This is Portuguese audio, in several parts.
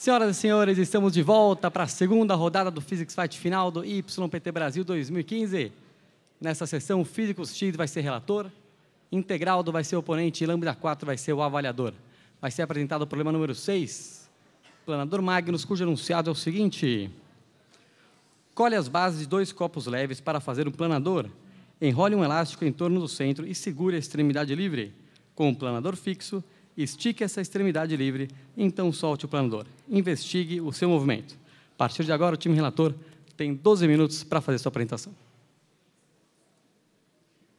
Senhoras e senhores, estamos de volta para a segunda rodada do Physics Fight final do YPT Brasil 2015. Nessa sessão, o Físicos X vai ser relator, Integraldo vai ser oponente e Lambda 4 vai ser o avaliador. Vai ser apresentado o problema número 6, Planador Magnus, cujo enunciado é o seguinte. Colhe as bases de dois copos leves para fazer um planador. Enrole um elástico em torno do centro e segure a extremidade livre. Com o um planador fixo, Estique essa extremidade livre, então solte o planador. Investigue o seu movimento. A partir de agora, o time relator tem 12 minutos para fazer sua apresentação.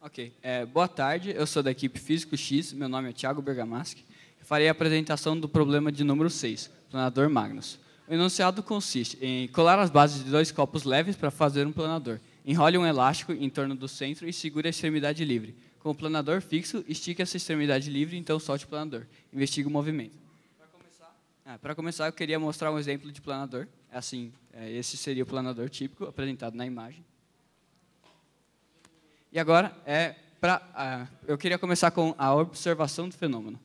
Ok. É, boa tarde, eu sou da equipe Físico X, meu nome é Thiago Bergamaschi. Eu farei a apresentação do problema de número 6, planador Magnus. O enunciado consiste em colar as bases de dois copos leves para fazer um planador. Enrole um elástico em torno do centro e segure a extremidade livre. Com o planador fixo, estique essa extremidade livre, então solte o planador. Investigue o movimento. Para começar, ah, começar, eu queria mostrar um exemplo de planador. É assim, é, esse seria o planador típico apresentado na imagem. E agora, é pra, ah, eu queria começar com a observação do fenômeno.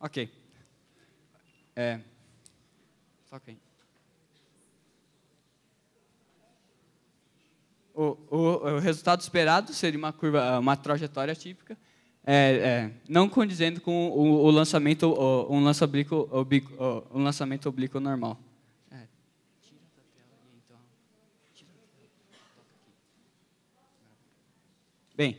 É. Ok. É, só okay. o, o, o resultado esperado seria uma curva, uma trajetória típica, é, é, não condizendo com o, o lançamento, o, um, lançamento oblíquo, um lançamento oblíquo normal. É, então. Bem,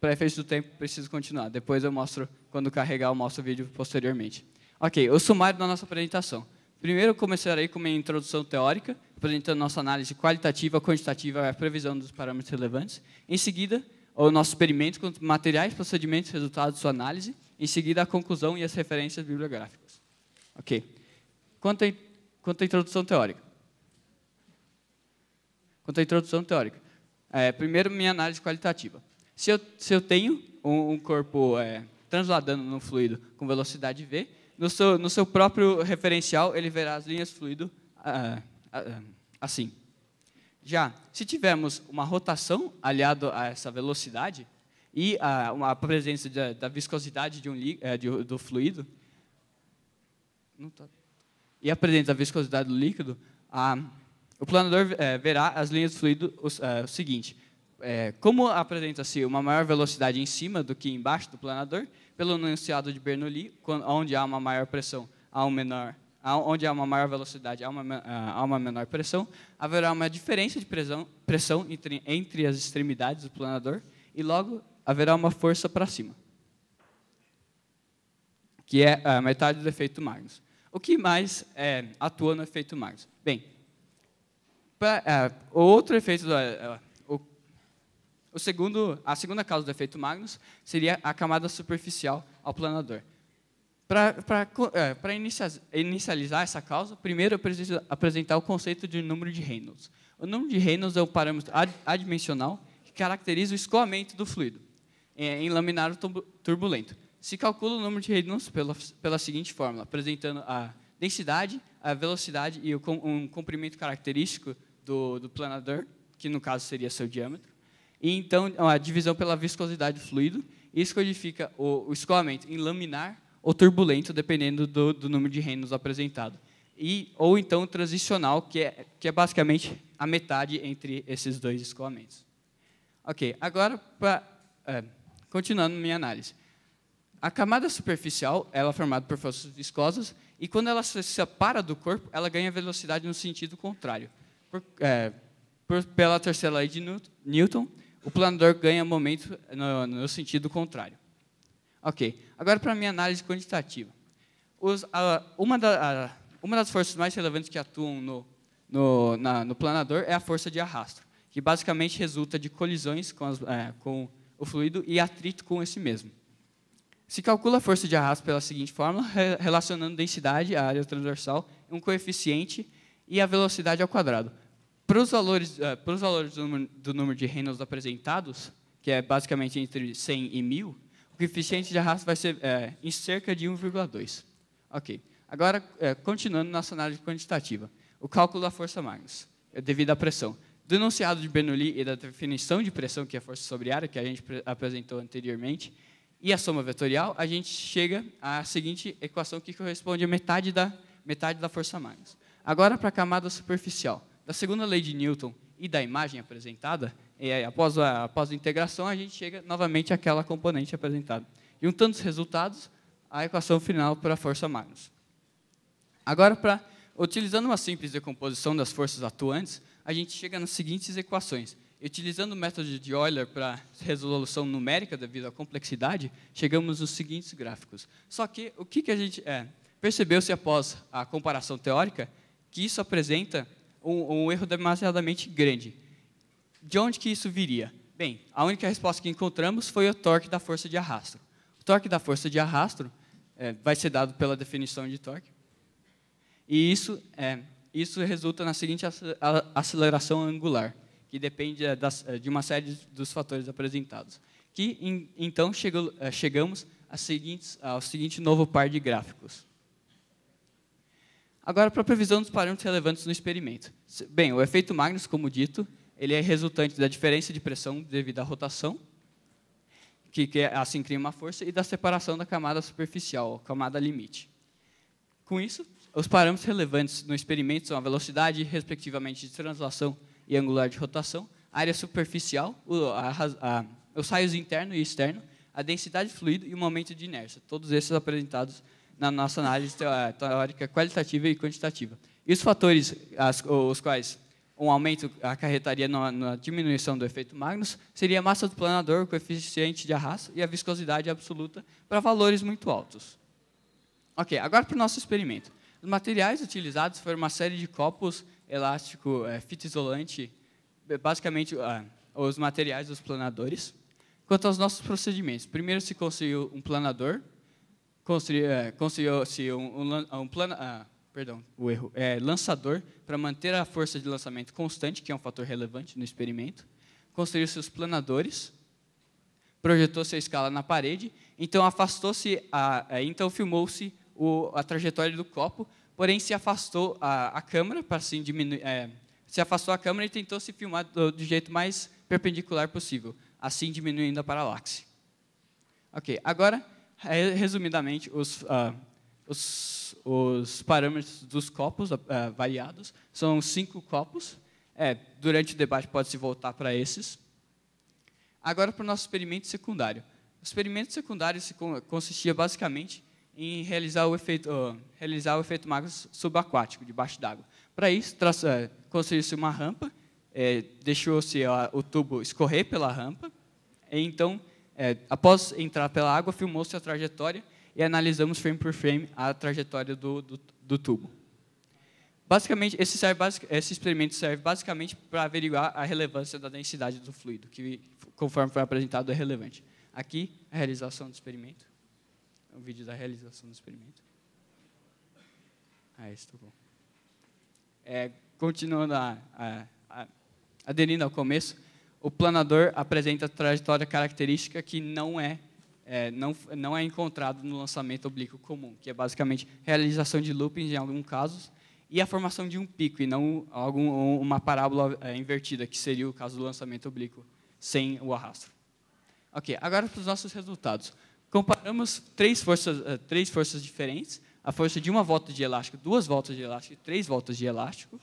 para efeito do tempo, preciso continuar. Depois eu mostro, quando carregar, eu mostro o vídeo posteriormente. Ok, o sumário da nossa apresentação. Primeiro, começarei com uma introdução teórica, apresentando nossa análise qualitativa, quantitativa e a previsão dos parâmetros relevantes. Em seguida, o nosso experimento com materiais, procedimentos, resultados de sua análise. Em seguida, a conclusão e as referências bibliográficas. Ok. Quanto à, quanto introdução teórica. Quanto à introdução teórica. É, primeiro, minha análise qualitativa. Se eu, se eu tenho um, um corpo é, transladando no fluido com velocidade v, no seu, no seu próprio referencial, ele verá as linhas fluido ah, ah, ah, assim. Já, se tivermos uma rotação aliado a essa velocidade e a, uma, a presença da, da viscosidade de um, eh, de, do fluido, tá, e a presença da viscosidade do líquido, a, o planador é, verá as linhas do fluido o, é, eh, o seguinte. É, como apresenta-se uma maior velocidade em cima do que embaixo do planador, pelo enunciado de Bernoulli, quando, onde há uma maior pressão, há um menor onde há uma maior velocidade, há uma, ah, há uma menor pressão, haverá uma diferença de pressão, pressão entre, entre as extremidades do planador e logo haverá uma força para cima, que é a ah, metade do efeito Magnus. O que mais é, atua no efeito Magnus? Bem, pra, é, outro efeito, do, o segundo, a segunda causa do efeito Magnus seria a camada superficial ao planador. Para é, inicializar essa causa, primeiro eu preciso apresentar o conceito de número de Reynolds. O número de Reynolds é um parâmetro adimensional que caracteriza o escoamento do fluido é, em laminar turbulento. Se calcula o número de Reynolds pela, pela seguinte fórmula, apresentando a densidade, a velocidade e o, um comprimento característico do, do planador, que no caso seria seu diâmetro, e então, é a divisão pela viscosidade do fluido, isso codifica o, o escoamento em laminar ou turbulento, dependendo do, do número de reinos apresentado. E, ou então transicional, que é, que é basicamente a metade entre esses dois escoamentos. Ok, agora, pra, é, continuando minha análise. A camada superficial ela é formada por forças viscosas, e quando ela se separa do corpo, ela ganha velocidade no sentido contrário. Por, é, por, pela terceira lei de Newton, o planador ganha momento no, no sentido contrário. Ok, agora para a minha análise quantitativa. Os, a, uma, da, a, uma, das forças mais relevantes que atuam no, no, na, no, planador é a força de arrasto, que basicamente resulta de colisões com, as, é, com o fluido e atrito com esse mesmo. Se calcula a força de arrasto pela seguinte fórmula, relacionando densidade a área transversal, um coeficiente e a velocidade ao quadrado, para os valores, uh, eh, para os valores do, número, do número de reynolds apresentados, que é basicamente entre 100 e 1.000, o coeficiente de arrasto vai ser é, em cerca de 1,2. Ok. Agora, é, continuando nossa análise quantitativa. O cálculo da força magnus, devido à pressão. Do enunciado de Bernoulli e da definição de pressão, que é a força sobre área, que a gente apresentou anteriormente, e a soma vetorial, a gente chega à seguinte equação que corresponde a metade da, metade da força magnus. Agora, para a camada superficial da segunda lei de Newton e da imagem apresentada, e é, aí, após, a, após a integração, a gente chega novamente àquela componente apresentada. Juntando os resultados, a equação final para a força Magnus. Agora, para utilizando uma simples decomposição das forças atuantes, a gente chega nas seguintes equações. Utilizando o método de Euler para resolução numérica devido à complexidade, chegamos nos seguintes gráficos. Só que o que, que a gente é, percebeu-se após a comparação teórica que isso apresenta um, um erro demasiadamente grande. De onde que isso viria? Bem, a única resposta que encontramos foi o torque da força de arrasto O torque da força de arrasto é, vai ser dado pela definição de torque. E isso, é, isso resulta na seguinte aceleração angular, que depende é, é, de uma série dos fatores apresentados. Que, então, é, chegamos a seguintes, ao seguinte novo par de gráficos. Agora, para a previsão dos parâmetros relevantes no experimento. Bem, o efeito Magnus, como dito, ele é resultante da diferença de pressão devido à rotação, que, que é, assim cria uma força, e da separação da camada superficial, camada limite. Com isso, os parâmetros relevantes no experimento são a velocidade, respectivamente, de translação e angular de rotação, área superficial, o, a, a, os raios interno e externo, a densidade de fluido e o momento de inércia. Todos esses apresentados na nossa análise teórica qualitativa e quantitativa. E os fatores as, os quais um aumento acarretaria na, na, diminuição do efeito Magnus seria a massa do planador, o coeficiente de arrasto e a viscosidade absoluta para valores muito altos. Ok, agora para o nosso experimento. Os materiais utilizados foram uma série de copos, elástico, é, fita isolante, é, basicamente ah, os materiais dos planadores. Quanto aos nossos procedimentos, primeiro se conseguiu um planador, é, construiu-se um, um, um plano, ah, perdão, o erro, é, lançador para manter a força de lançamento constante, que é um fator relevante no experimento. Construiu-se os planadores, projetou-se a escala na parede, então afastou-se, é, então filmou-se a trajetória do copo, porém se afastou a, a câmera para assim diminuir, é, se afastou a câmera e tentou se filmar do, do jeito mais perpendicular possível, assim diminuindo a paralaxe. Ok, agora é, resumidamente, os, uh, os, os, parâmetros dos copos uh, variados são cinco copos. É, durante o debate pode-se voltar para esses. Agora para o nosso experimento secundário. O experimento secundário consistia basicamente em realizar o efeito, uh, realizar o efeito magro subaquático, debaixo d'água. Para isso, uh, construiu-se uma rampa, eh, deixou-se o tubo escorrer pela rampa, e então é, após entrar pela água, filmou-se a trajetória e analisamos frame por frame a trajetória do, do, do tubo. Basicamente, esse, serve, esse, experimento serve basicamente para averiguar a relevância da densidade do fluido, que, conforme foi apresentado, é relevante. Aqui, a realização do experimento. O é vídeo da realização do experimento. Ah, estou tá bom. É, continuando a, a, a, aderindo ao começo, o planador apresenta trajetória característica que não é, é, não, não é encontrado no lançamento oblíquo comum, que é basicamente realização de loopings em alguns casos e a formação de um pico, e não algum, uma parábola é, invertida, que seria o caso do lançamento oblíquo sem o arrasto. Ok, agora para os nossos resultados. Comparamos três forças, uh, três forças diferentes, a força de uma volta de elástico, duas voltas de elástico e três voltas de elástico,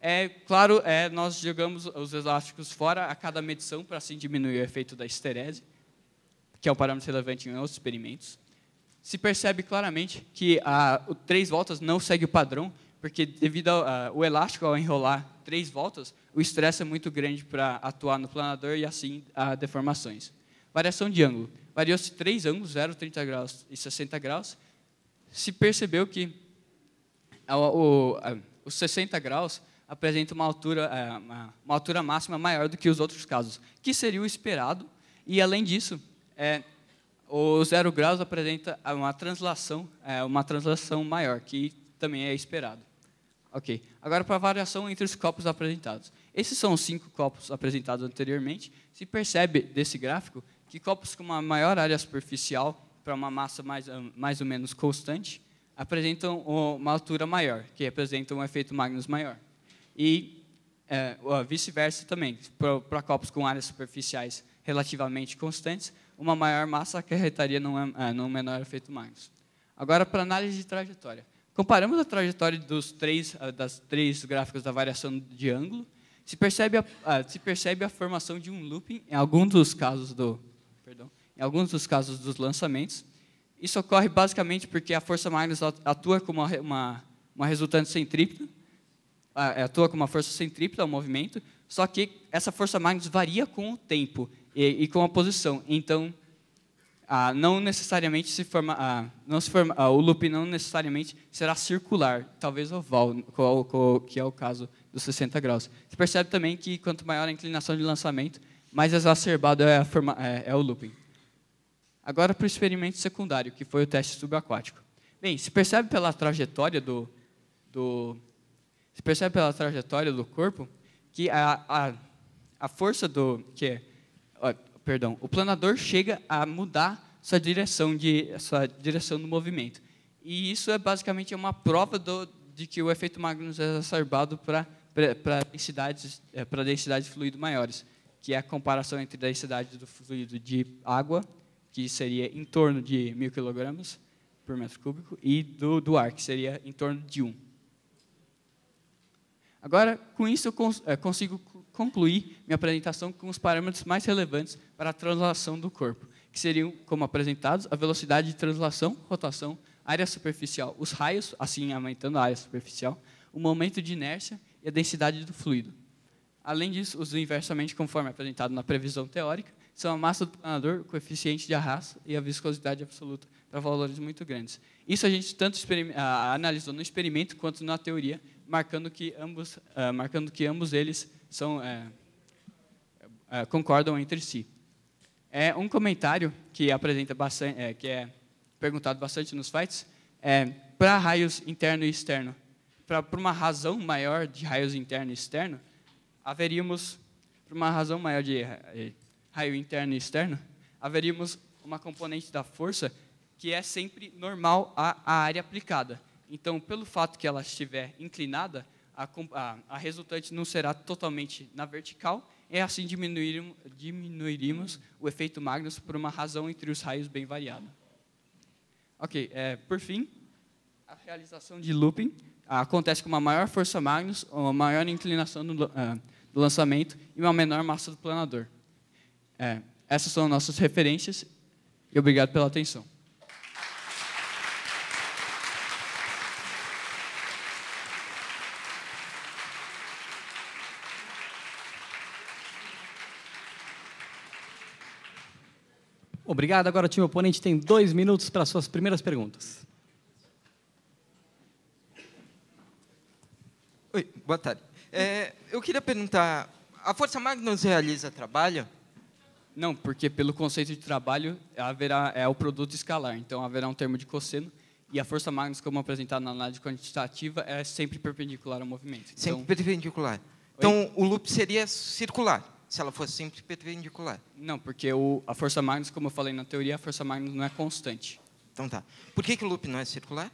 é, claro, é, nós jogamos os elásticos fora a cada medição para assim diminuir o efeito da esterese, que é um parâmetro relevante em outros experimentos. Se percebe claramente que a, o três voltas não segue o padrão, porque devido ao o elástico ao enrolar três voltas, o estresse é muito grande para atuar no planador e assim há deformações. Variação de ângulo. Variou-se três ângulos, 0, 30 graus e 60 graus. Se percebeu que o, o, os 60 graus apresenta uma altura, é, uma altura máxima maior do que os outros casos, que seria o esperado, e além disso, é, o zero graus apresenta uma translação, é, uma translação maior, que também é esperado. Ok, agora para a variação entre os copos apresentados. Esses são os cinco copos apresentados anteriormente. Se percebe desse gráfico que copos com uma maior área superficial para uma massa mais, ah, mais ou menos constante apresentam uma altura maior, que representa um efeito Magnus maior e é, vice-versa também, para copos com áreas superficiais relativamente constantes, uma maior massa acarretaria num, é, num menor efeito Magnus. Agora, para análise de trajetória. Comparamos a trajetória dos três, ah, das três gráficos da variação de ângulo, se percebe a, ah, se percebe a formação de um looping em alguns dos casos do, perdão, em alguns dos casos dos lançamentos. Isso ocorre basicamente porque a força Magnus atua como uma, uma resultante centrípeta, atua é, com uma força centrípeta, o movimento, só que essa força Magnus varia com o tempo e, e com a posição. Então, ah, não necessariamente se forma, ah, não se forma, ah, o loop não necessariamente será circular, talvez oval, que é o caso dos 60 graus. Você percebe também que quanto maior a inclinação de lançamento, mais exacerbado é, forma, é, é o looping. Agora para o experimento secundário, que foi o teste subaquático. Bem, se percebe pela trajetória do, do você percebe pela trajetória do corpo que a, a, a força do. que ó, Perdão, o planador chega a mudar sua direção, de, sua direção do movimento. E isso é basicamente uma prova do, de que o efeito Magnus é exacerbado para densidades, é, pra densidades de fluido maiores, que é a comparação entre a densidade do fluido de água, que seria em torno de mil quilogramas por metro cúbico, e do, do ar, que seria em torno de 1. Um. Agora, com isso, eu eh, consigo concluir minha apresentação com os parâmetros mais relevantes para a translação do corpo, que seriam, como apresentados, a velocidade de translação, rotação, área superficial, os raios, assim aumentando a área superficial, o momento de inércia e a densidade do fluido. Além disso, os inversamente conforme apresentado na previsão teórica, são a massa do planador, o coeficiente de arrasto e a viscosidade absoluta para valores muito grandes. Isso a gente tanto analisou no experimento quanto na teoria, marcando que ambos, uh, marcando que ambos eles são, uh, concordam entre si. É um comentário que apresenta bastante, é, que é perguntado bastante nos fights é para raios interno e externo. Para uma razão maior de raios interno e externo, haveríamos para uma razão maior de raio interno e externo, haveríamos uma componente da força que é sempre normal à área aplicada. Então, pelo fato que ela estiver inclinada, a, a, a resultante não será totalmente na vertical, e assim diminuir, diminuiríamos o efeito Magnus por uma razão entre os raios bem variada. Ok, é, por fim, a realização de looping acontece com uma maior força Magnus, uma maior inclinação do, uh, do lançamento e uma menor massa do planador. É, essas são nossas referências e obrigado pela atenção. Obrigado. Agora o time oponente tem dois minutos para suas primeiras perguntas. Oi, boa tarde. É, eu queria perguntar, a Força Magnus realiza trabalho? Não, porque pelo conceito de trabalho haverá, é o produto escalar, então haverá um termo de cosseno, e a força Magnus, como apresentada na análise quantitativa, é sempre perpendicular ao movimento. Sempre então- perpendicular. Então, Oi? o loop seria circular se ela fosse simples perpendicular. Não, porque o, a força Magnus, como eu falei na teoria, a força Magnus não é constante. Então tá. Por que, que o loop não é circular?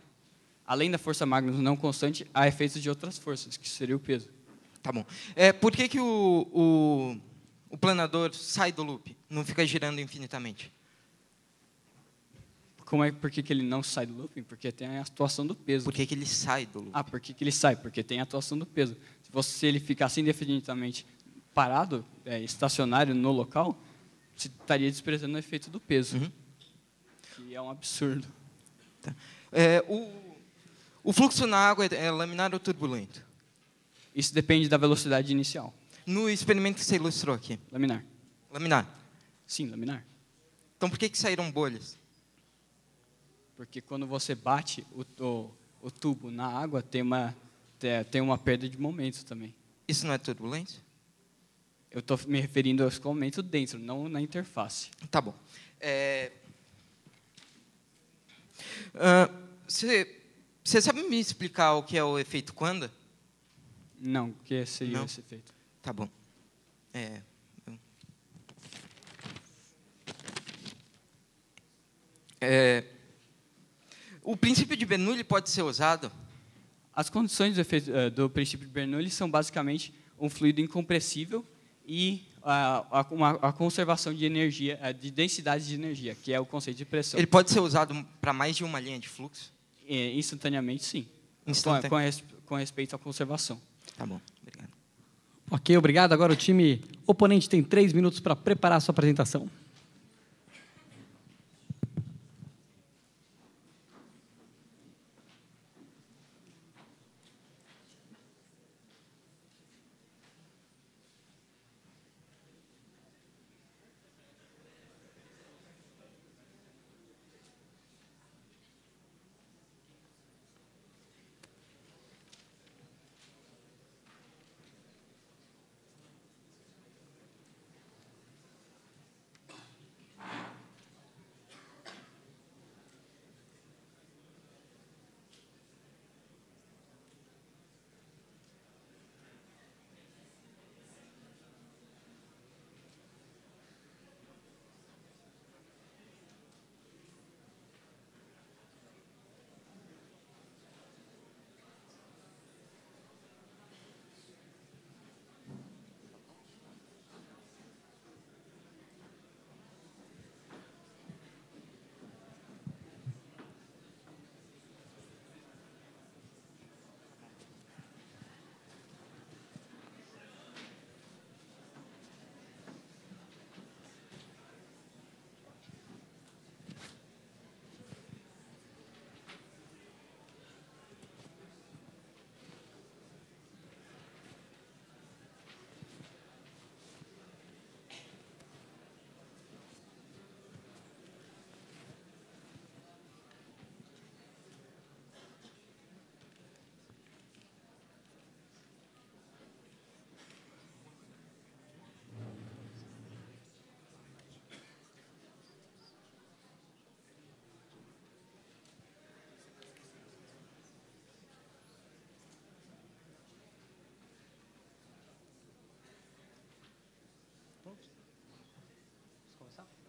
Além da força Magnus não constante, há efeitos de outras forças, que seria o peso. Tá bom. É, por que, que o, o, o planador sai do loop, não fica girando infinitamente? Como é, por que, que ele não sai do looping? Porque tem a atuação do peso. Por que, que ele sai do looping? Ah, por que, que ele sai? Porque tem a atuação do peso. Se, você, se ele ficasse assim indefinidamente parado, é, estacionário no local, você estaria desprezando o efeito do peso. Uhum. é um absurdo. Tá. É, o, o, fluxo na água é laminar ou turbulento? Isso depende da velocidade inicial. No experimento que você ilustrou aqui? Laminar. Laminar? Sim, laminar. Então por que, que saíram bolhas? Porque quando você bate o, o, o tubo na água, tem uma, é, tem uma perda de momento também. Isso não é turbulência? Eu estou me referindo ao escoamento dentro, não na interface. Tá bom. É... Ah, você uh, sabe me explicar o que é o efeito quando? Não, o que é seria não? esse efeito? Tá bom. É... É... O princípio de Bernoulli pode ser usado? As condições do, efeito, eh, do princípio de Bernoulli são basicamente um fluido incompressível e a, a, uma, a conservação de energia, de densidade de energia, que é o conceito de pressão. Ele pode ser usado para mais de uma linha de fluxo? É, instantaneamente, sim. Instantaneamente. Com, com, com respeito à conservação. Tá bom, obrigado. Ok, obrigado. Agora o time oponente tem três minutos para preparar a sua apresentação.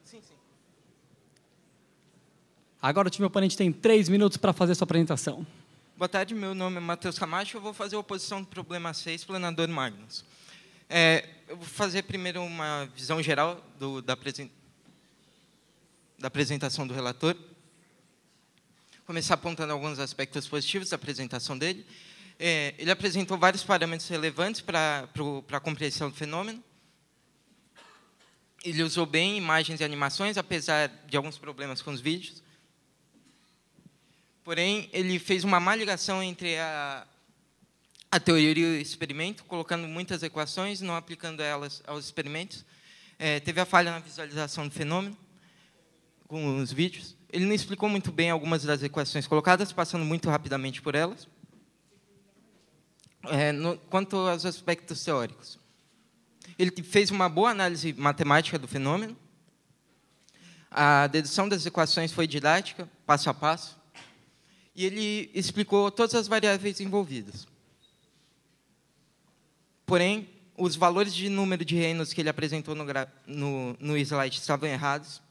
Sim, sim. Agora o time oponente tem três minutos para fazer sua apresentação. Boa tarde, meu nome é Matheus Camacho. Eu vou fazer a oposição do problema 6, planador Magnus. É, eu vou fazer primeiro uma visão geral do, da, da apresentação do relator. Começar apontando alguns aspectos positivos da apresentação dele. É, ele apresentou vários parâmetros relevantes para a compreensão do fenômeno ele usou bem imagens e animações, apesar de alguns problemas com os vídeos. Porém, ele fez uma má ligação entre a, a teoria e o experimento, colocando muitas equações, não aplicando elas aos experimentos. É, teve a falha na visualização do fenômeno com os vídeos. Ele não explicou muito bem algumas das equações colocadas, passando muito rapidamente por elas. É, no, quanto aos aspectos teóricos, ele fez uma boa análise matemática do fenômeno. A dedução das equações foi didática, passo a passo. E ele explicou todas as variáveis envolvidas. Porém, os valores de número de reinos que ele apresentou no, no, no slide estavam errados.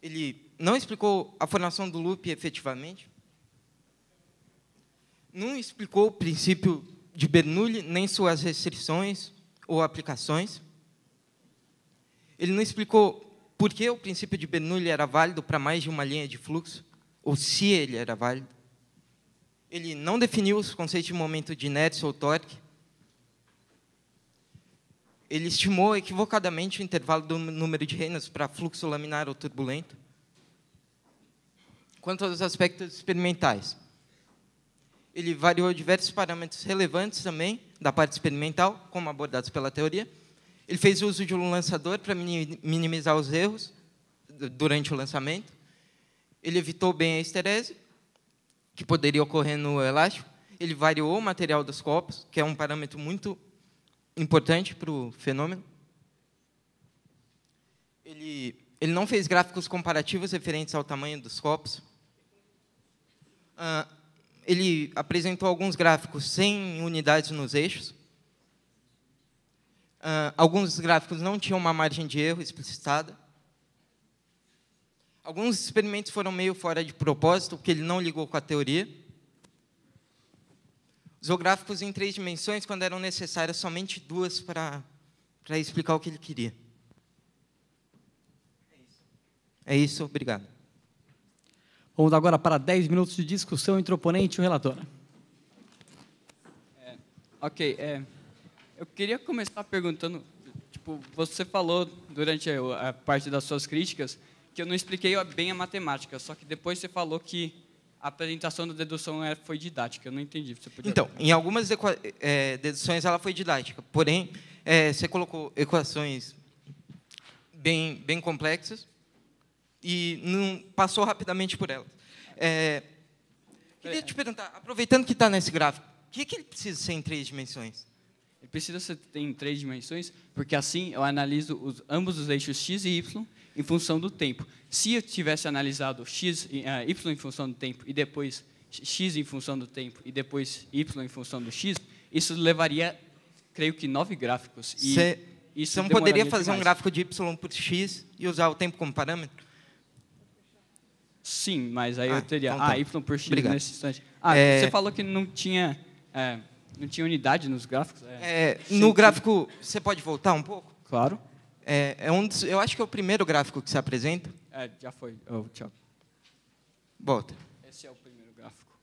Ele não explicou a formação do loop efetivamente. Não explicou o princípio de Bernoulli, nem suas restrições, ou aplicações. Ele não explicou por que o princípio de Bernoulli era válido para mais de uma linha de fluxo, ou se ele era válido. Ele não definiu os conceitos de momento de inércia ou torque. Ele estimou equivocadamente o intervalo do número de Reynolds para fluxo laminar ou turbulento. Quanto aos aspectos experimentais, ele variou diversos parâmetros relevantes também da parte experimental, como abordados pela teoria. Ele fez uso de um lançador para minimizar os erros durante o lançamento. Ele evitou bem a esterese, que poderia ocorrer no elástico. Ele variou o material dos copos, que é um parâmetro muito importante para o fenômeno. Ele, ele não fez gráficos comparativos referentes ao tamanho dos copos. Ah, ele apresentou alguns gráficos sem unidades nos eixos. Uh, alguns gráficos não tinham uma margem de erro explicitada. Alguns experimentos foram meio fora de propósito, porque ele não ligou com a teoria. Usou gráficos em três dimensões, quando eram necessárias somente duas para explicar o que ele queria. É isso, é obrigado. Vamos agora para 10 minutos de discussão entre o oponente e o relator. É, ok. É, eu queria começar perguntando, tipo, você falou durante a, parte das suas críticas que eu não expliquei bem a matemática, só que depois você falou que a apresentação da dedução é, foi didática. Eu não entendi. então, em algumas é, deduções ela foi didática, porém é, você colocou equações bem, bem complexas e não passou rapidamente por ela. É, queria te perguntar, aproveitando que está nesse gráfico, o que, que ele precisa ser em três dimensões? Ele precisa ser em três dimensões, porque assim eu analiso os, ambos os eixos x e y em função do tempo. Se eu tivesse analisado x, eh, y em função do tempo e depois x em função do tempo e depois y em função do x, isso levaria, creio que, nove gráficos. E Cê, isso você não poderia fazer um gráfico de y por x e usar o tempo como parâmetro? Sim, mas aí ah, eu teria então tá. por X Obrigado. nesse instante. Ah, é... você falou que não tinha, é, não tinha unidade nos gráficos. É, é no gráfico, você pode voltar um pouco? Claro. É, é um dos, eu acho que é o primeiro gráfico que se apresenta. É, já foi. Oh, tchau. Volta. Esse é o primeiro gráfico.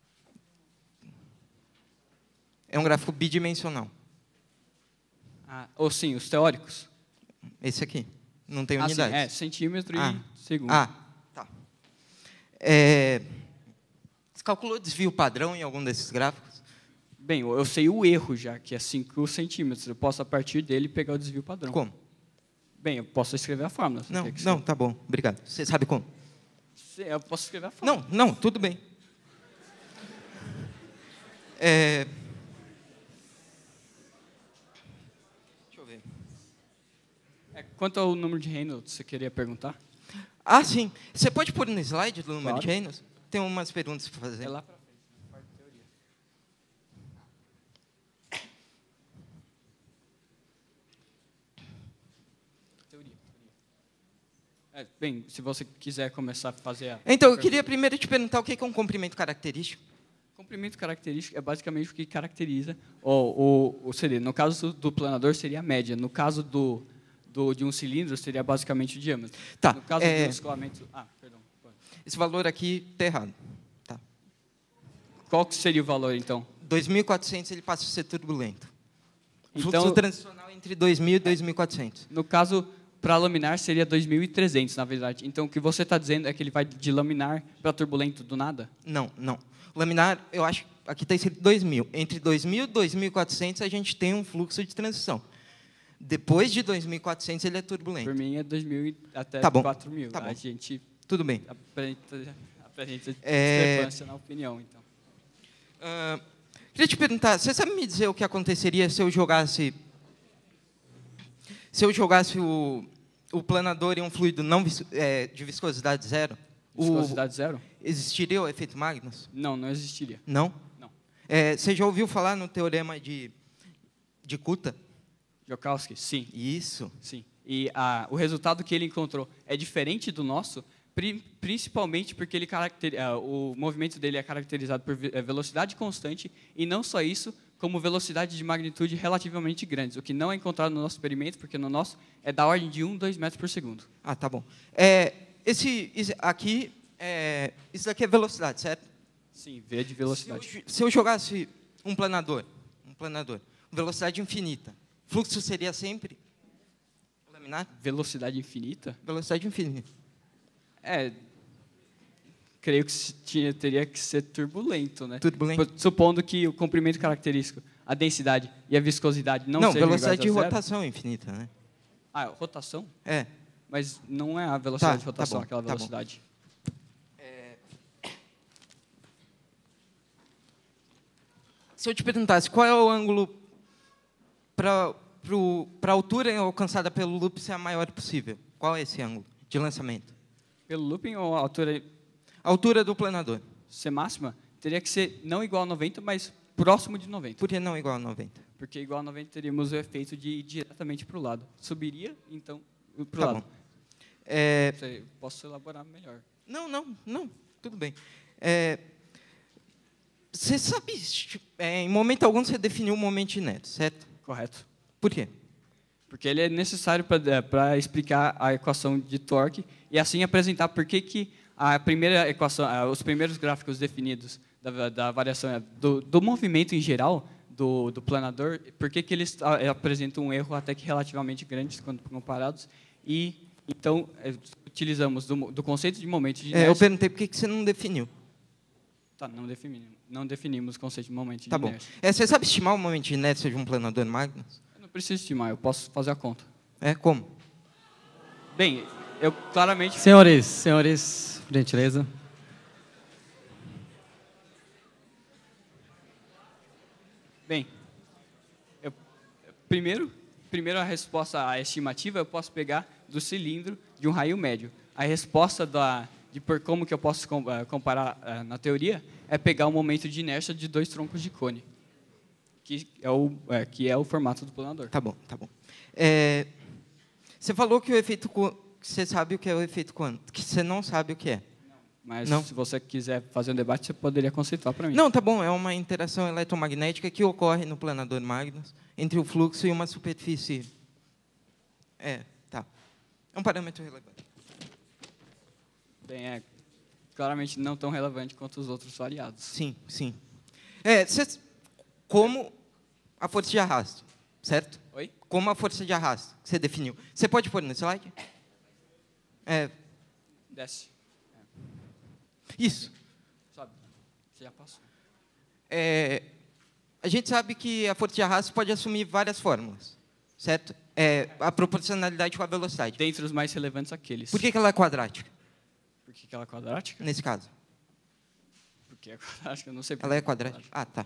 É um gráfico bidimensional. Ah, ou sim, os teóricos? Esse aqui. Não tem unidade. Ah, sim, é, centímetro ah. e segundo. Ah, é, você calculou desvio padrão em algum desses gráficos? Bem, eu sei o erro já, que é 5 centímetros. Eu posso, a partir dele, pegar o desvio padrão. Como? Bem, eu posso escrever a fórmula. Não, não, tá bom. Obrigado. Você sabe como? Eu posso escrever a fórmula. Não, não, tudo bem. É... Deixa eu ver. É, quanto ao número de Reynolds, você queria perguntar? Ah, sim. Você pode pôr no slide do número claro. Tem umas perguntas para fazer. É lá para frente, na parte de teoria. Teoria. É, bem, se você quiser começar a fazer a... Então, eu queria primeiro te perguntar o é que é um comprimento característico. Comprimento característico é basicamente o que caracteriza o, o, o CD. No caso do planador, seria a média. No caso do do, de um cilindro seria basicamente o diâmetro. Tá. No caso é... do escoamento... Ah, perdão. Esse valor aqui está errado. Tá. Qual que seria o valor, então? 2.400 ele passa a ser turbulento. Então, fluxo transicional entre 2.000 e 2.400. No caso, para laminar seria 2.300, na verdade. Então, o que você está dizendo é que ele vai de laminar para turbulento do nada? Não, não. Laminar, eu acho, aqui está escrito 2.000. Entre 2.000 e 2.400 a gente tem um fluxo de transição. Depois de 2.400 ele é turbulento. Por mim é 2.000 até tá 4.000. Tá, tá bom. A gente tudo bem. Apresenta, apresenta é... na opinião, então. Uh, queria te perguntar, você sabe me dizer o que aconteceria se eu jogasse se eu jogasse o, o planador em um fluido não é, de viscosidade zero? Viscosidade o, zero? Existiria o efeito Magnus? Não, não existiria. Não? Não. É, você já ouviu falar no teorema de, de Kuta? Joukowsky, sim. Isso. Sim. E ah, o resultado que ele encontrou é diferente do nosso, principalmente porque ele caracter, ah, o movimento dele é caracterizado por é, velocidade constante, e não só isso, como velocidade de magnitude relativamente grandes, o que não é encontrado no nosso experimento, porque no nosso é da ordem de 1, 2 metros por segundo. Ah, tá bom. É, esse, esse aqui, é, isso daqui é velocidade, certo? Sim, V de velocidade. Se eu, se eu jogasse um planador, um planador, velocidade infinita, Fluxo seria sempre laminar? Velocidade infinita? Velocidade infinita. É, creio que tinha, teria que ser turbulento, né? Turbulento. Supondo que o comprimento característico, a densidade e a viscosidade não, não sejam velocidade de rotação é infinita, né? Ah, é, rotação? É. Mas não é a velocidade tá, de tá rotação, tá bom, aquela velocidade. Tá se eu te perguntasse qual é o ângulo para a altura alcançada pelo loop ser a maior possível? Qual é esse ângulo de lançamento? Pelo looping ou a altura? A altura do planador. Ser máxima? Teria que ser não igual a 90, mas próximo de 90. Por que não igual a 90? Porque igual a 90 teríamos o efeito de ir diretamente para o lado. Subiria, então, para o tá lado. Bom. É... Sei, posso elaborar melhor. Não, não, não. Tudo bem. É... Você sabe, tipo, é, em momento algum, você definiu um momento inédito, certo? Correto. Por quê? Porque ele é necessário para é, explicar a equação de torque e assim apresentar por que, que a primeira equação, os primeiros gráficos definidos da, da variação é, do, do, movimento em geral do, do planador, por que, que eles apresentam um erro até que relativamente grande quando comparados e então é, utilizamos do, do conceito de momento de é, eu perguntei por que, que você não definiu. Tá, não definimos, não definimos o conceito de momento tá de inércia. Tá bom. É, você sabe estimar o momento de inércia de um planador Magnus? Eu não preciso estimar, eu posso fazer a conta. É, como? Bem, eu claramente... Senhores, senhores, por gentileza. Bem, eu, primeiro, primeiro a resposta à estimativa eu posso pegar do cilindro de um raio médio. A resposta da, de por como que eu posso eh, comparar eh, na teoria é pegar o momento de inércia de dois troncos de cone, que é o, é, que é o formato do planador. Tá bom, tá bom. É, você falou que o efeito você sabe o que é o efeito quanto que você não sabe o que é. mas não. se você quiser fazer um debate, você poderia conceituar para mim. Não, tá bom. É uma interação eletromagnética que ocorre no planador Magnus entre o fluxo e uma superfície. É, tá. É um parâmetro relevante tem é claramente não tão relevante quanto os outros variados. Sim, sim. É, cês, como a força de arrasto, certo? Oi? Como a força de arrasto que você definiu. Você pode pôr no slide? É. Desce. É. Isso. Sabe, você já passou. É, a gente sabe que a força de arrasto pode assumir várias fórmulas, certo? É, a proporcionalidade com a velocidade. Dentre os mais relevantes, aqueles. Por que, que ela é quadrática? que ela é quadrática? Nesse caso. Porque é quadrática, eu não sei. Ela é, é quadrática. Ah, tá.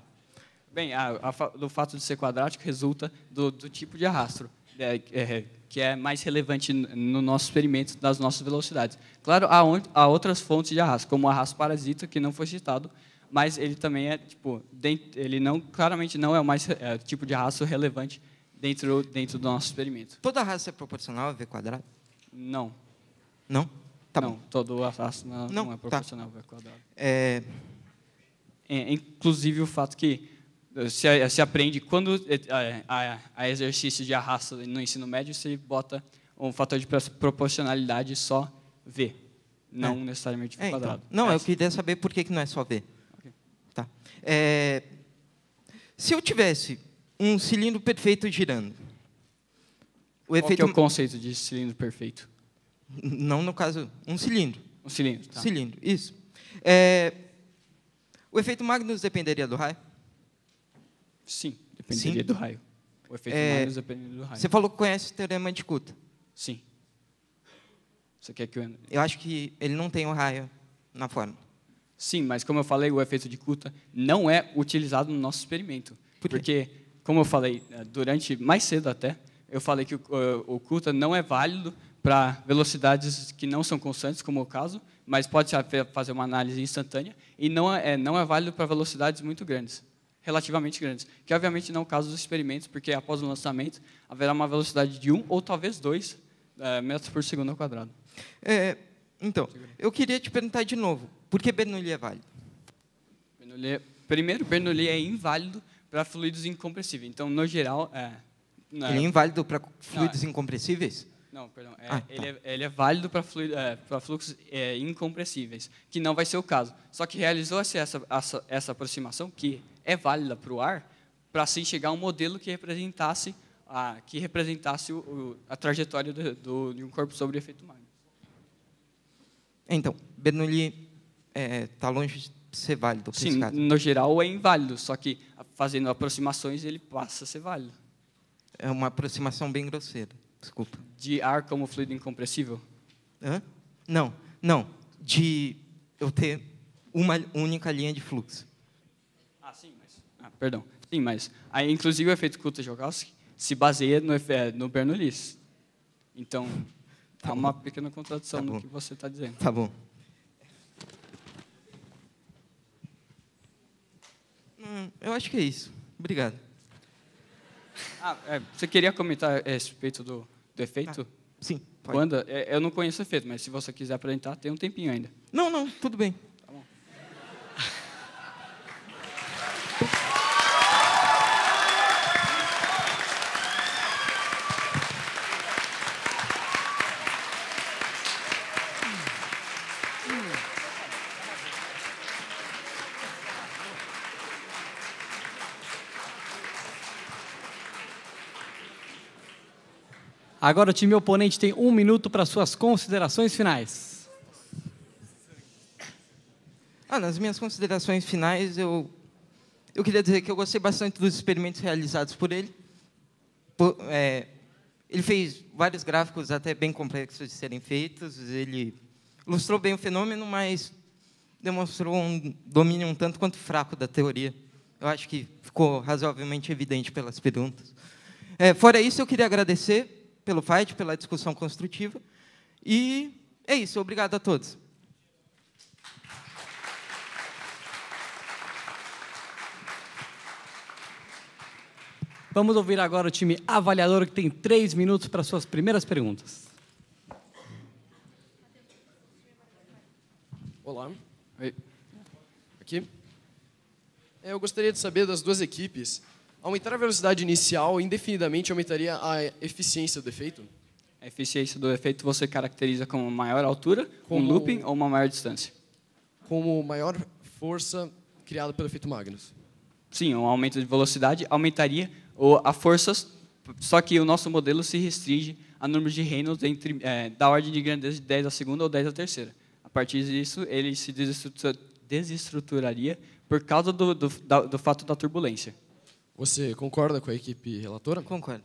Bem, a, a, do fato de ser quadrático resulta do, do tipo de arrasto é, né, é, que é mais relevante no nosso experimento das nossas velocidades. Claro, há, on, há outras fontes de arrasto, como o arrasto parasita, que não foi citado, mas ele também é, tipo, dentro, ele não, claramente não é o mais é, tipo de arrasto relevante dentro, dentro do nosso experimento. Toda arrasto é proporcional a V quadrado? Não. Não? Tá não, bom. todo acesso não, não, não, é tá. proporcional tá. É ao quadrado. É... É, inclusive o fato que eh, se, se aprende quando eh, a, a, a, exercício de arrasto no ensino médio, você bota um fator de proporcionalidade só V, não é. necessariamente V é, então. quadrado. Então. Não, é eu queria saber por que, que não é só V. Okay. Tá. se eu tivesse um cilindro perfeito girando, o Qual efeito... é o conceito de cilindro perfeito? Não no caso, um cilindro. Um cilindro, tá. Cilindro, isso. É, o efeito Magnus dependeria do raio? Sim, dependeria Sim. do raio. O efeito é, Magnus dependeria do raio. Você falou que conhece o teorema de Kuta. Sim. Você quer que eu... Eu acho que ele não tem o um raio na fórmula. Sim, mas como eu falei, o efeito de Kuta não é utilizado no nosso experimento. Por porque, como eu falei, eh, durante mais cedo até, eu falei que o, eh, o Kuta não é válido para velocidades que não são constantes, como o caso, mas pode fazer uma análise instantânea, e não é, é, não é válido para velocidades muito grandes, relativamente grandes, que obviamente não é o caso dos experimentos, porque após o lançamento haverá uma velocidade de 1 um, ou talvez 2 é, metros por segundo ao quadrado. É, então, eu queria te perguntar de novo, por que Bernoulli é válido? Bernoulli, é, primeiro, Bernoulli é inválido para fluidos incompressíveis. Então, no geral... É, é Ele é inválido para fluidos não, incompressíveis? Não, perdão. É, ah, tá. ele, é, ele, é, válido para é, fluxos é, incompressíveis, que não vai ser o caso. Só que realizou-se essa, essa, essa aproximação, que é válida para o ar, para assim chegar a um modelo que representasse a, que representasse o, o, a trajetória do, do, de um corpo sobre efeito magno. Então, Bernoulli está é, longe de ser válido. Sim, no geral é inválido, só que fazendo aproximações ele passa a ser válido. É uma aproximação bem grosseira. Desculpa. De ar como fluido incompressível? Hã? Não, não. De eu ter uma única linha de fluxo. Ah, sim, mas. Ah, perdão. Sim, mas. Aí, inclusive, o efeito Kulte-Joukowski se baseia no, é, no Bernoulli. Então, tá há é uma pequena contradição tá no que você está dizendo. Tá bom. Hum, eu acho que é isso. Obrigado. Ah, é, você queria comentar é, a respeito do do efeito? Tá. Sim. Pode. Quando? É, eu não conheço efeito, mas se você quiser apresentar, tem um tempinho ainda. Não, não, tudo bem. Agora o time oponente tem um minuto para suas considerações finais. Ah, nas minhas considerações finais, eu, eu queria dizer que eu gostei bastante dos experimentos realizados por ele. Por, é, ele fez vários gráficos até bem complexos de serem feitos. Ele ilustrou bem o fenômeno, mas demonstrou um domínio um tanto quanto fraco da teoria. Eu acho que ficou razoavelmente evidente pelas perguntas. É, fora isso, eu queria agradecer pelo fight, pela discussão construtiva. E é isso. Obrigado a todos. Vamos ouvir agora o time avaliador, que tem três minutos para suas primeiras perguntas. Olá. Oi. Aqui. É, eu gostaria de saber das duas equipes Aumentar a velocidade inicial indefinidamente aumentaria a eficiência do efeito? A eficiência do efeito você caracteriza como maior altura, como... um looping ou uma maior distância? Como maior força criada pelo efeito Magnus. Sim, um aumento de velocidade aumentaria a força, só que o nosso modelo se restringe a números de Reynolds entre, é, da ordem de grandeza de 10 a segunda ou 10 a terceira. A partir disso, ele se desestrutura, desestruturaria por causa do, do, do fato da turbulência. Você concorda com a equipe relatora? Concordo.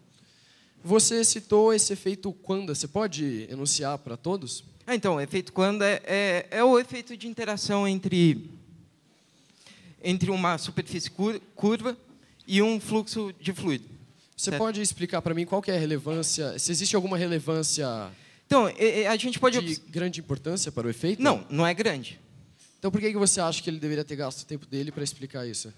Você citou esse efeito quando. Você pode enunciar para todos? Ah, então, o efeito quando é, é, é, o efeito de interação entre, entre uma superfície curva e um fluxo de fluido. Você certo? pode explicar para mim qual é a relevância, se existe alguma relevância então, a gente pode... De grande importância para o efeito? Não, não é grande. Então, por que você acha que ele deveria ter gasto o tempo dele para explicar isso?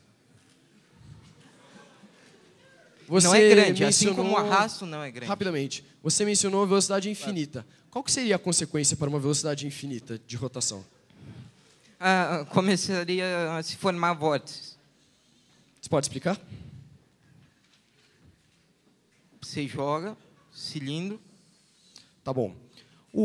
Você não é grande, assim como o arrasto não é grande. Rapidamente, você mencionou a velocidade infinita. Qual que seria a consequência para uma velocidade infinita de rotação? Ah, ah, começaria a se formar vórtices. Você pode explicar? Você joga, cilindro. Tá bom.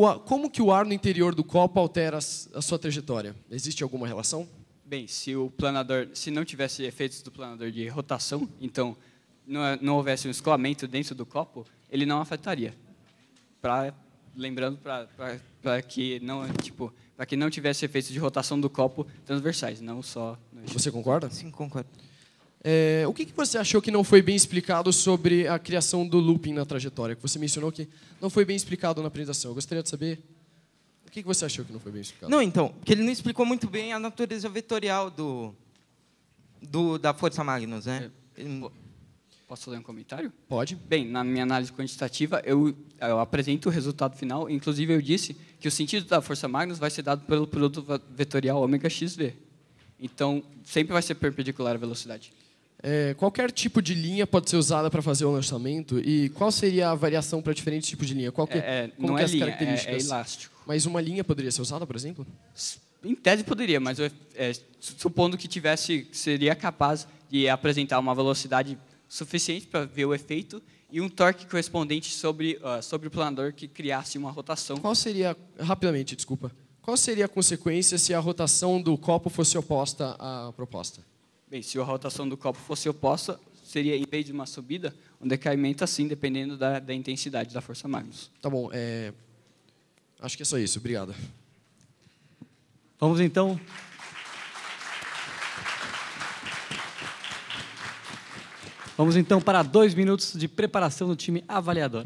Ar, como que o ar no interior do copo altera a sua trajetória? Existe alguma relação? Bem, se o planador, se não tivesse efeitos do planador de rotação, então não, houvesse um escoamento dentro do copo, ele não afetaria. Pra, lembrando para que não tipo para que não tivesse efeitos de rotação do copo transversais, não só. Você concorda? Sim, concordo. É, o que, que, você achou que não foi bem explicado sobre a criação do looping na trajetória? Que você mencionou que não foi bem explicado na apresentação. Eu gostaria de saber o que, você achou que não foi bem explicado. Não, então, porque ele não explicou muito bem a natureza vetorial do, do da força Magnus, né? É. Posso ler um comentário? Pode. Bem, na minha análise quantitativa, eu, eu, apresento o resultado final. Inclusive, eu disse que o sentido da força Magnus vai ser dado pelo produto vetorial ωxv. Então, sempre vai ser perpendicular à velocidade. É, qualquer tipo de linha pode ser usada para fazer o lançamento. E qual seria a variação para diferentes tipos de linha? Qual que, é, é, é como não é, é as linha, características? É, é elástico. Mas uma linha poderia ser usada, por exemplo? Em tese poderia, mas é, supondo que tivesse, seria capaz de apresentar uma velocidade suficiente para ver o efeito e um torque correspondente sobre, uh, sobre o planador que criasse uma rotação. Qual seria, rapidamente, desculpa, qual seria a consequência se a rotação do copo fosse oposta à proposta? Bem, se a rotação do copo fosse oposta, seria, em vez de uma subida, um decaimento assim, dependendo da, da intensidade da força Magnus. Tá bom, é... acho que é só isso. Obrigado. Vamos então Vamos então para dois minutos de preparação do time avaliador.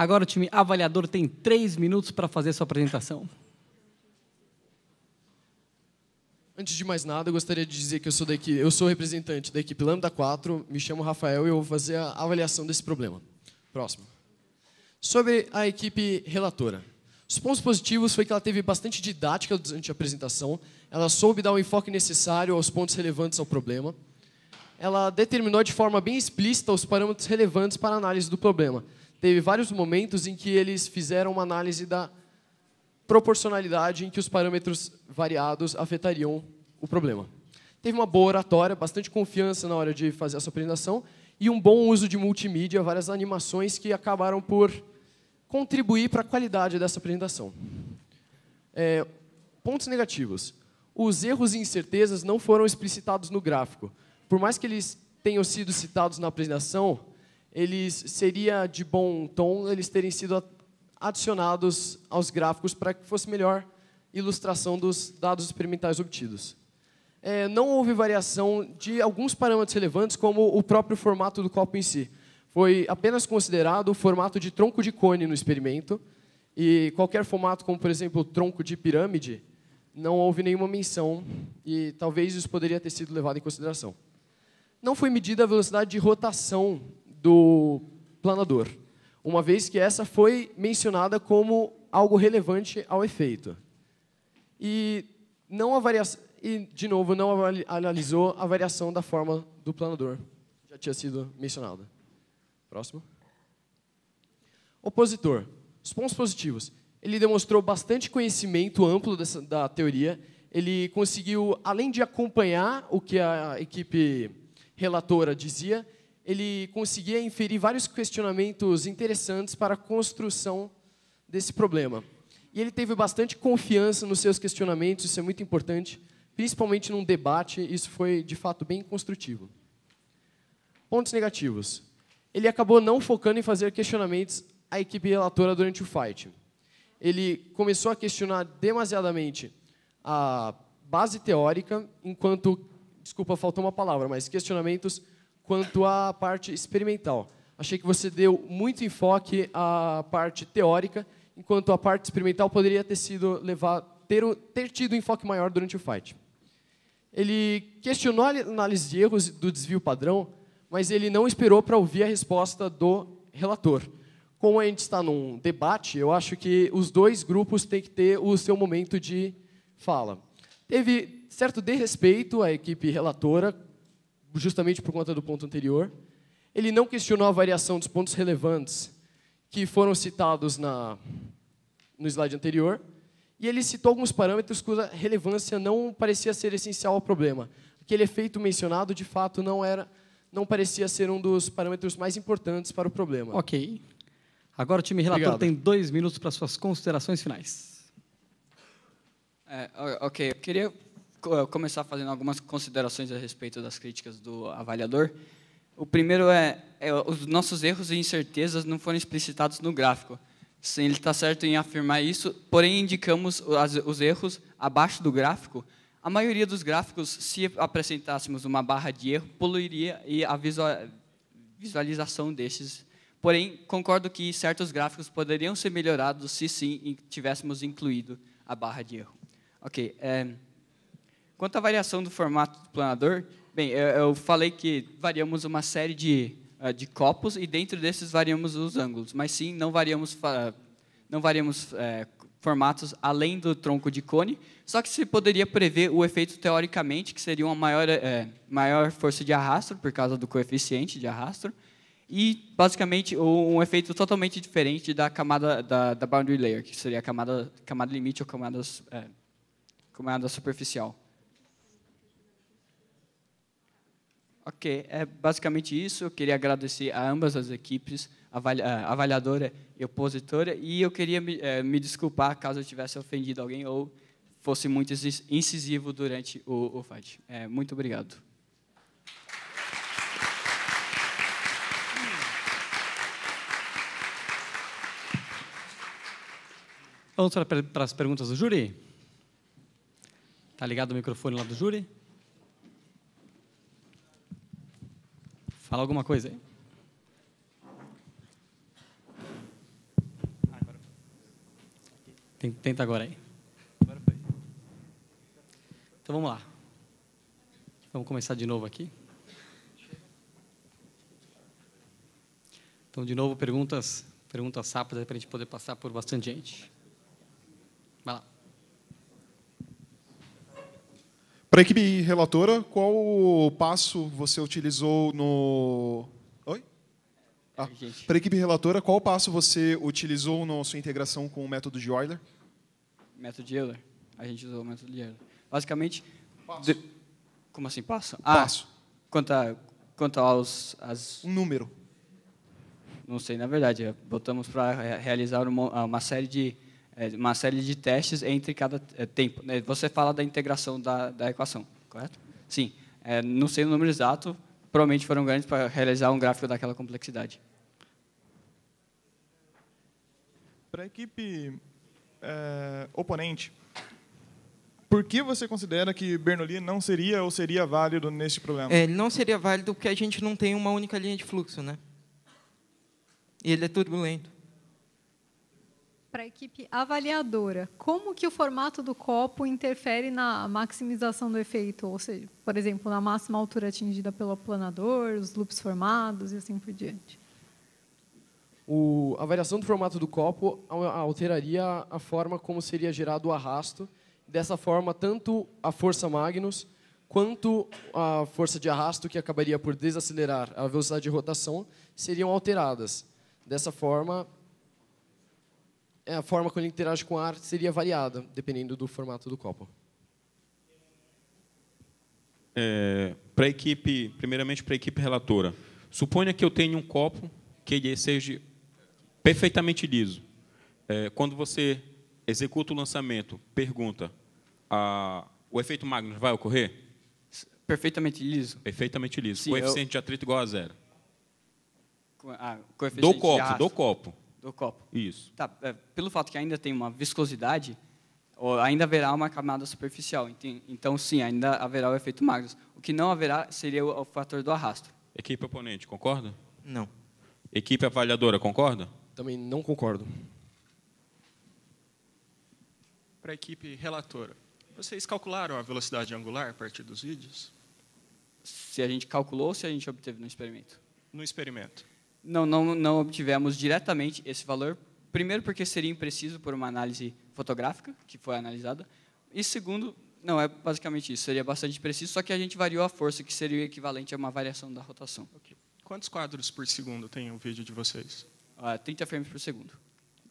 Agora o time avaliador tem três minutos para fazer sua apresentação. Antes de mais nada, eu gostaria de dizer que eu sou da equipe, eu sou representante da equipe Lambda 4, me chamo Rafael e eu vou fazer a avaliação desse problema. Próximo. Sobre a equipe relatora. Os pontos positivos foi que ela teve bastante didática durante a apresentação, ela soube dar o enfoque necessário aos pontos relevantes ao problema, ela determinou de forma bem explícita os parâmetros relevantes para a análise do problema, teve vários momentos em que eles fizeram uma análise da proporcionalidade em que os parâmetros variados afetariam o problema. Teve uma boa oratória, bastante confiança na hora de fazer essa apresentação e um bom uso de multimídia, várias animações que acabaram por contribuir para a qualidade dessa apresentação. É, pontos negativos. Os erros e incertezas não foram explicitados no gráfico. Por mais que eles tenham sido citados na apresentação, eles seria de bom tom eles terem sido adicionados aos gráficos para que fosse melhor ilustração dos dados experimentais obtidos. É, não houve variação de alguns parâmetros relevantes, como o próprio formato do copo em si. Foi apenas considerado o formato de tronco de cone no experimento, e qualquer formato, como por exemplo tronco de pirâmide, não houve nenhuma menção, e talvez isso poderia ter sido levado em consideração. Não foi medida a velocidade de rotação do planador, uma vez que essa foi mencionada como algo relevante ao efeito. E, não a varia... e de novo, não analisou a variação da forma do planador, já tinha sido mencionada. Próximo. Opositor. Os pontos positivos. Ele demonstrou bastante conhecimento amplo dessa, da teoria. Ele conseguiu, além de acompanhar o que a equipe relatora dizia, ele conseguia inferir vários questionamentos interessantes para a construção desse problema. E ele teve bastante confiança nos seus questionamentos, isso é muito importante, principalmente num debate, isso foi de fato bem construtivo. Pontos negativos. Ele acabou não focando em fazer questionamentos à equipe relatora durante o fight. Ele começou a questionar demasiadamente a base teórica, enquanto, desculpa, faltou uma palavra, mas questionamentos quanto à parte experimental. Achei que você deu muito enfoque à parte teórica, enquanto a parte experimental poderia ter sido levar, ter, ter tido um enfoque maior durante o fight. Ele questionou a análise de erros do desvio padrão, mas ele não esperou para ouvir a resposta do relator. Como a gente está num debate, eu acho que os dois grupos têm que ter o seu momento de fala. Teve certo desrespeito à equipe relatora justamente por conta do ponto anterior. Ele não questionou a variação dos pontos relevantes que foram citados na, no slide anterior, e ele citou alguns parâmetros cuja relevância não parecia ser essencial ao problema. Aquele efeito mencionado, de fato, não era, não parecia ser um dos parâmetros mais importantes para o problema. Ok. Agora o time relator Obrigado. tem dois minutos para suas considerações finais. É, ok, eu queria eh, começar fazendo algumas considerações a respeito das críticas do avaliador. O primeiro é, é os nossos erros e incertezas não foram explicitados no gráfico. Sim, ele está certo em afirmar isso, porém indicamos os erros abaixo do gráfico. A maioria dos gráficos, se apresentássemos uma barra de erro, poluiria a visualização desses. Porém, concordo que certos gráficos poderiam ser melhorados se sim tivéssemos incluído a barra de erro. Ok. É Quanto à variação do formato do planador, bem, eu, eu falei que variamos uma série de, uh, de copos e dentro desses variamos os ângulos, mas sim, não variamos, não variamos é, formatos além do tronco de cone, só que se poderia prever o efeito teoricamente, que seria uma maior, é, maior força de arrastro por causa do coeficiente de arrastro, e basicamente um efeito totalmente diferente da camada da, da boundary layer, que seria a camada, camada limite ou camada é, camada superficial. Ok, é basicamente isso. Eu queria agradecer a ambas as equipes, avaliadora e opositora, e eu queria me, eh, me desculpar caso eu tivesse ofendido alguém ou fosse muito incisivo durante o, o É, muito obrigado. Vamos para as perguntas do júri? Tá ligado o microfone lá do júri? Fala alguma coisa aí. Ah, tenta agora aí. Então vamos lá. Vamos começar de novo aqui. Então, de novo, perguntas, perguntas rápidas para a gente poder passar por bastante gente. Para a equipe relatora, qual passo você utilizou no. Oi? Ah, Para a equipe relatora, qual passo você utilizou na sua integração com o método de Euler? Método de Euler? A gente usou o método de Euler. Basicamente. Passo. De... Como assim, passo? Ah, passo. Quanto, a, quanto aos. As... Um número. Não sei, na verdade. É, botamos para realizar uma, uma série de é, uma série de testes entre cada é, tempo. É, você fala da integração da, da equação, correto? Sim. É, não sei o número exato, provavelmente foram grandes para realizar um gráfico daquela complexidade. Para a equipe é, oponente, por que você considera que Bernoulli não seria ou seria válido neste problema? Ele é, não seria válido porque a gente não tem uma única linha de fluxo, né? E ele é turbulento para a equipe avaliadora, como que o formato do copo interfere na maximização do efeito? Ou seja, por exemplo, na máxima altura atingida pelo aplanador, os loops formados e assim por diante. O, a variação do formato do copo alteraria a forma como seria gerado o arrasto. Dessa forma, tanto a força Magnus quanto a força de arrasto, que acabaria por desacelerar a velocidade de rotação, seriam alteradas. Dessa forma, é, a forma como ele interage com o ar seria variada, dependendo do formato do copo. É, para equipe, primeiramente para a equipe relatora. Suponha que eu tenha um copo que ele seja perfeitamente liso. É, quando você executa o lançamento, pergunta: a, o efeito Magnus vai ocorrer? Perfeitamente liso. Perfeitamente liso. Sim, coeficiente eu... de atrito igual a zero. Ah, do copo, do copo do copo. Isso. Tá, é, pelo fato que ainda tem uma viscosidade, ainda haverá uma camada superficial. Então, sim, ainda haverá o efeito Magnus. O que não haverá seria o, o fator do arrasto. Equipe oponente, concorda? Não. Equipe avaliadora, concorda? Também não concordo. Para a equipe relatora, vocês calcularam a velocidade angular a partir dos vídeos? Se a gente calculou ou se a gente obteve no experimento? No experimento não, não, não obtivemos diretamente esse valor, primeiro porque seria impreciso por uma análise fotográfica que foi analisada, e segundo, não é basicamente isso, seria bastante preciso, só que a gente variou a força, que seria equivalente a uma variação da rotação. Okay. Quantos quadros por segundo tem o vídeo de vocês? Uh, ah, 30 frames por segundo.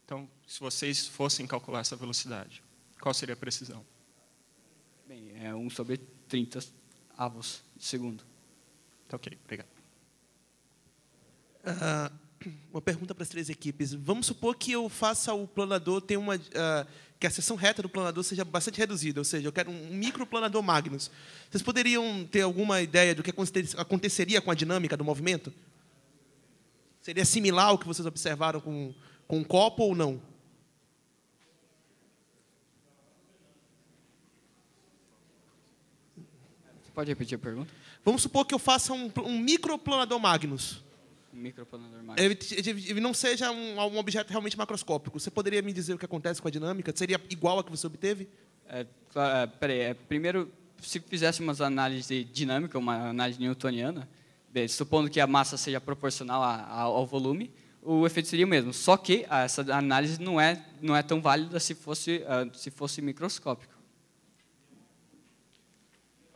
Então, se vocês fossem calcular essa velocidade, qual seria a precisão? Bem, é 1 sobre 30 avos de segundo. Tá ok, obrigado. Uh, uma pergunta para as três equipes. Vamos supor que eu faça o planador ter uma uh, que a seção reta do planador seja bastante reduzida, ou seja, eu quero um micro planador Magnus. Vocês poderiam ter alguma ideia do que aconteceria com a dinâmica do movimento? Seria similar ao que vocês observaram com, com um copo ou não? pode repetir a pergunta? Vamos supor que eu faça um, um micro planador Magnus. Ele, ele, ele, não seja um, um, objeto realmente macroscópico. Você poderia me dizer o que acontece com a dinâmica? Seria igual a que você obteve? É, é, peraí, é, primeiro, se fizesse uma análise dinâmica, uma análise newtoniana, supondo que a massa seja proporcional a, a, ao volume, o efeito seria o mesmo. Só que essa análise não é, não é tão válida se fosse, uh, se fosse microscópico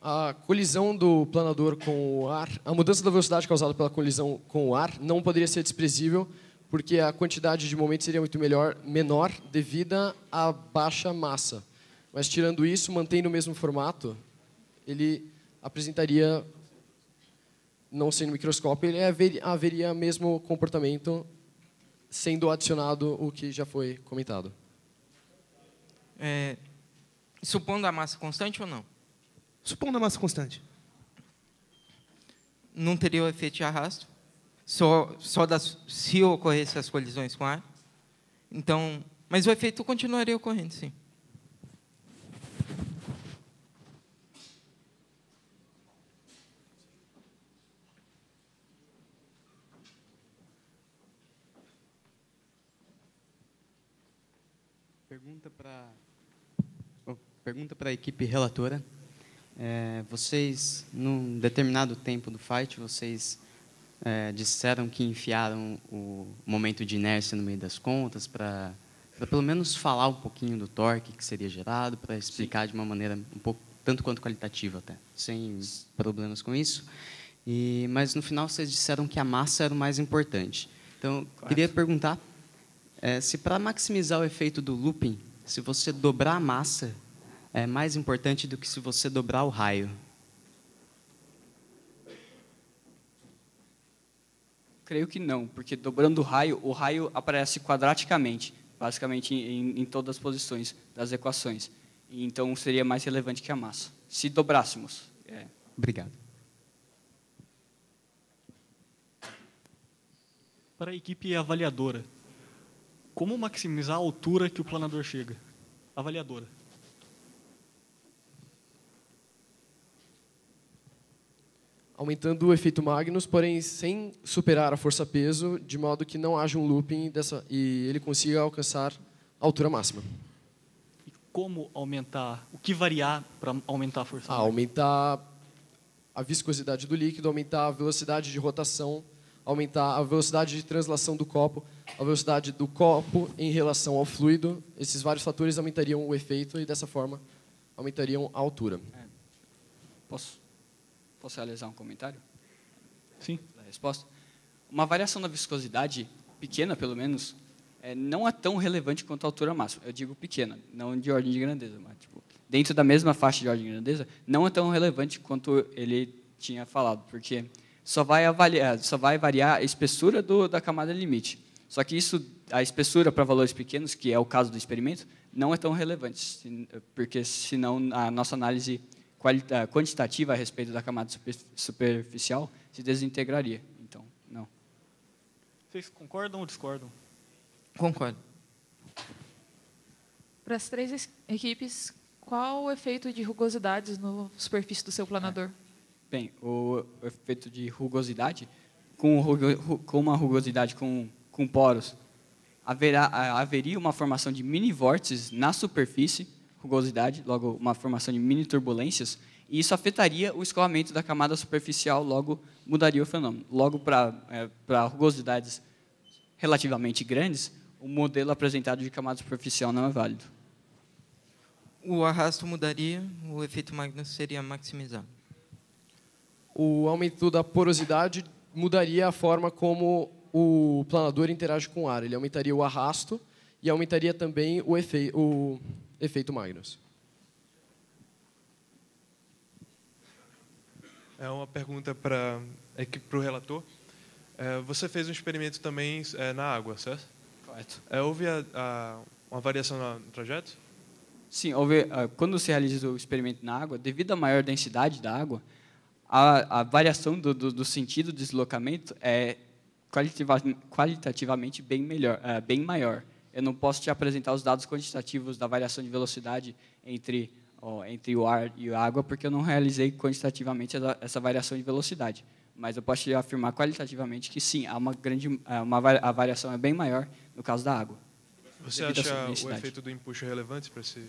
a colisão do planador com o ar, a mudança da velocidade causada pela colisão com o ar não poderia ser desprezível, porque a quantidade de momento seria muito melhor, menor devido à baixa massa. Mas tirando isso, mantendo o mesmo formato, ele apresentaria, não sendo microscópio, ele haveria, haveria mesmo comportamento sendo adicionado o que já foi comentado. É, supondo a massa constante ou não? Supondo a massa constante. Não teria o efeito de arrasto, só, só das, se ocorressem as colisões com ar. Então, mas o efeito continuaria ocorrendo, sim. Pergunta para oh, pergunta para a equipe relatora. É, vocês, num determinado tempo do fight, vocês é, disseram que enfiaram o momento de inércia no meio das contas para pelo menos falar um pouquinho do torque que seria gerado, para explicar Sim. de uma maneira um pouco tanto quanto qualitativa até, sem problemas com isso. E, mas no final vocês disseram que a massa era o mais importante. Então, claro. queria perguntar é, se para maximizar o efeito do looping, se você dobrar a massa é mais importante do que se você dobrar o raio. Creio que não, porque dobrando o raio, o raio aparece quadraticamente, basicamente em, em todas as posições das equações. Então seria mais relevante que a massa, se dobrássemos. É. Obrigado. Para a equipe avaliadora, como maximizar a altura que o planador chega? Avaliadora. aumentando o efeito Magnus, porém sem superar a força peso, de modo que não haja um looping dessa, e ele consiga alcançar a altura máxima. E como aumentar? O que variar para aumentar a força? Ah, aumentar a viscosidade do líquido, aumentar a velocidade de rotação, aumentar a velocidade de translação do copo, a velocidade do copo em relação ao fluido. Esses vários fatores aumentariam o efeito e, dessa forma, aumentariam a altura. É. Posso Posso realizar um comentário? Sim. resposta. Uma variação da viscosidade, pequena pelo menos, é, não é tão relevante quanto a altura máxima. Eu digo pequena, não de ordem de grandeza, mas tipo, dentro da mesma faixa de ordem de grandeza, não é tão relevante quanto ele tinha falado, porque só vai avaliar, é, só vai variar a espessura do, da camada limite. Só que isso, a espessura para valores pequenos, que é o caso do experimento, não é tão relevante, porque senão a nossa análise eh, quantitativa a respeito da camada superficial se desintegraria. Então, não. Vocês concordam ou discordam? Concordo. Para as três equipes, qual o efeito de rugosidades na superfície do seu planador? Ah, bem, o efeito de rugosidade, com, uma rugosidade com, com poros, haverá, haveria uma formação de mini-vórtices na superfície rugosidade, logo uma formação de mini turbulências, e isso afetaria o escoamento da camada superficial, logo mudaria o fenômeno. Logo, para é, rugosidades relativamente grandes, o modelo apresentado de camada superficial não é válido. O arrasto mudaria, o efeito Magnus seria maximizado. O aumento da porosidade mudaria a forma como o planador interage com o ar. Ele aumentaria o arrasto e aumentaria também o efeito, o Efeito Magnus. É uma pergunta para é para o relator. É, você fez um experimento também é, na água, certo? Correto. É, houve a, a, uma variação no trajeto? Sim, houve, quando você realiza o experimento na água, devido à maior densidade da água, a, a variação do, do, do, sentido do deslocamento é qualitativamente bem melhor, é, bem maior eu não posso te apresentar os dados quantitativos da variação de velocidade entre, ó, entre o ar e a água, porque eu não realizei quantitativamente essa, essa variação de velocidade. Mas eu posso te afirmar qualitativamente que sim, há uma grande, uma, a variação é bem maior no caso da água. Você acha o efeito do empuxo relevante para esse...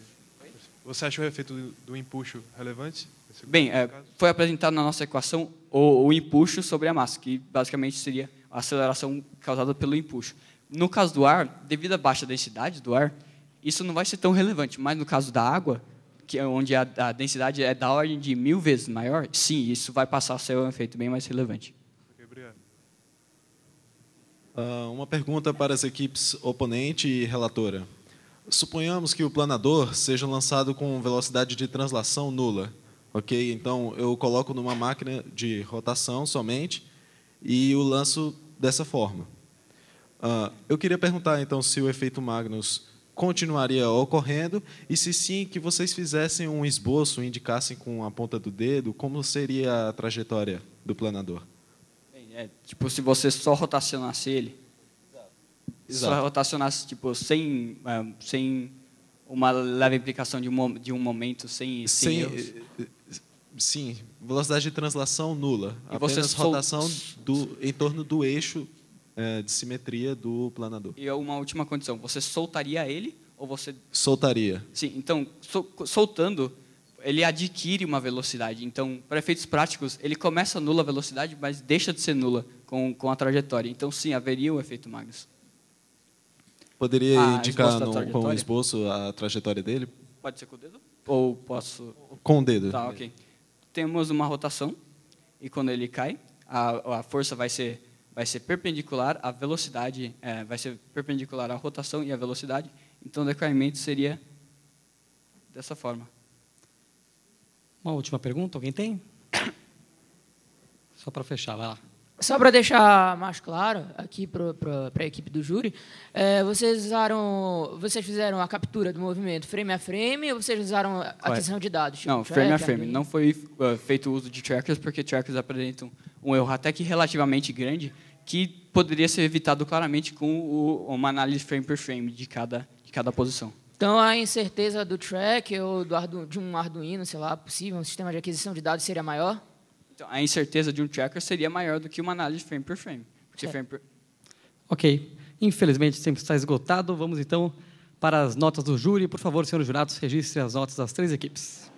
Você acha o efeito do, empuxo relevante? Bem, é, foi apresentado na nossa equação o, o empuxo sobre a massa, que basicamente seria a aceleração causada pelo empuxo. No caso do ar, devido à baixa densidade do ar, isso não vai ser tão relevante. Mas no caso da água, que é onde a, a densidade é da ordem de mil vezes maior, sim, isso vai passar a ser um efeito bem mais relevante. Uh, uma pergunta para as equipes oponente e relatora. Suponhamos que o planador seja lançado com velocidade de translação nula. Ok? Então, eu coloco numa máquina de rotação somente e o lanço dessa forma. Uh, eu queria perguntar, então, se o efeito Magnus continuaria ocorrendo e, se sim, que vocês fizessem um esboço, indicassem com a ponta do dedo como seria a trajetória do planador. Bem, é, tipo, se você só rotacionasse ele, Exato. só rotacionasse tipo, sem, é, sem uma leve implicação de um, de um momento, sem, sem, sem eh, eh, Sim, velocidade de translação nula. E apenas rotação do, em torno do eixo é, de simetria do planador. E uma última condição, você soltaria ele ou você... Soltaria. Sim, então, soltando, ele adquire uma velocidade. Então, para efeitos práticos, ele começa nula a velocidade, mas deixa de ser nula com, com a trajetória. Então, sim, haveria o efeito Magnus. Poderia ah, indicar no, com o esboço a trajetória dele? Pode ser com o dedo? Ou posso... Com o dedo. Tá, ok. Temos uma rotação, e quando ele cai, a, a força vai ser vai ser perpendicular à velocidade, é, vai ser perpendicular à rotação e à velocidade, então o decaimento seria dessa forma. Uma última pergunta, alguém tem? Só para fechar, vai lá. Só para deixar mais claro aqui para a equipe do júri, é, vocês usaram, vocês fizeram a captura do movimento frame a frame ou vocês usaram a aquisição de dados? Tipo não, frame a frame. Não foi uh, feito o uso de trackers porque trackers apresentam um erro até que relativamente grande, que poderia ser evitado claramente com o, uma análise frame por frame de cada, de cada posição. Então, a incerteza do track ou do Ardu, de um Arduino, sei lá, possível, um sistema de aquisição de dados seria maior? Então, a incerteza de um tracker seria maior do que uma análise frame por frame. é. frame por... Ok. Infelizmente, o tempo está esgotado. Vamos, então, para as notas do júri. Por favor, senhores jurados, registre as notas das três equipes.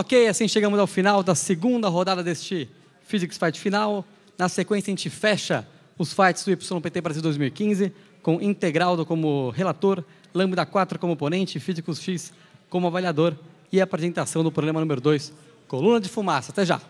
Ok, assim chegamos ao final da segunda rodada deste Physics Fight final. Na sequência, a gente fecha os fights do YPT Brasil 2015, com Integraldo como relator, Lambda 4 como oponente, Físicos X como avaliador e a apresentação do problema número 2, Coluna de Fumaça. Até já!